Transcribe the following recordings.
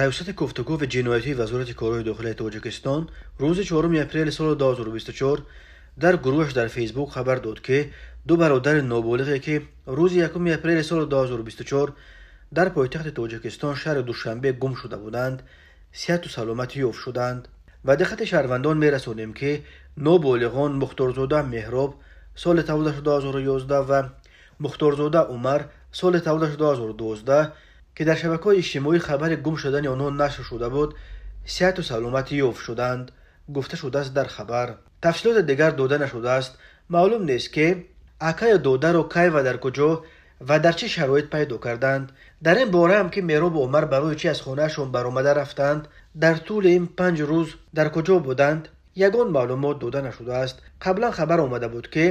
ریاست گفتگو و جنایتی وزارت کارهای داخلی تاجیکستان روز 4 اپریل سال 2024 در گروهش در فیسبوک خبر داد که دو برادر نابالغی که روز 1 اپریل سال 2024 در پایتخت تاجیکستان شهر دوشنبه گم شده بودند صحت و سلامت یوف شدند و دقت شهروندان میرسانیم که نابالغان مختارزاده مهراب سال 2011 و مختارزاده عمر سال 2012 ки дар шабакаҳои иҷтимоӣ хабари гум шудани онҳо нашр шуда буд сеҳату саломатӣ ёфт шуданд гуфта шудааст дар хабар тафсилоти дигар дода нашудааст маълум нест ки акая додаро кай ва дар куҷо ва дар чӣ шароит пайдо карданд дар ин бораам ки мероб омар барои чӣ аз хонаашон баромада рафтанд дар тӯли ин панҷ рӯз дар куҷо буданд ягон маълумот дода нашудааст қаблан хабар омада буд ки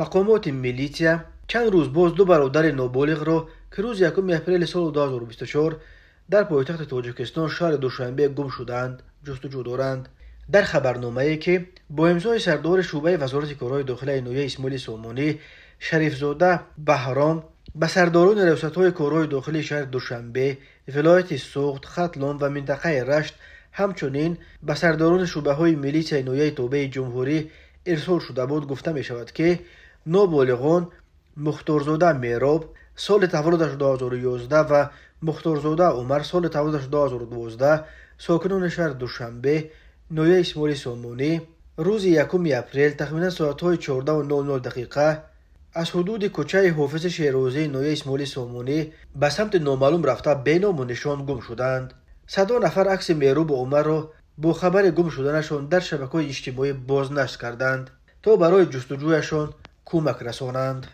мақомоти милисия чанд рӯз боз ду бародари ноболиғро که روز یکم اپریل سال 2024 در پایتخت تاجیکستان شهر دوشنبه گم شدند جستجو دارند در خبرنامه ای که با امضای سردار شعبه وزارت کارهای داخلی نویه اسماعیل سومانی شریفزاده بهرام به سرداران های کارهای داخلی شهر دوشنبه ولایت سوخت خطلان و منطقه رشت همچنین به سرداران شعبه های ملیسیای نویه توبه جمهوری ارسال شده بود گفته می شود که نابالغان مختارزاده میراب سال تولدش 2011 و مختارزاده عمر سال تولدش 2012 ساکنان شهر دوشنبه نویه اسمالی سامونی روز یکم اپریل تخمینا ساعت های 14 و دقیقه از حدود کوچه حافظ شیروزی نویه اسمالی سامونی به سمت نامعلوم رفته بینام و نشان گم شدند. صدا نفر عکس میروب عمر را با خبر گم شدنشان در شبکه اجتماعی بازنشت کردند تا برای جستجویشان کمک رسانند.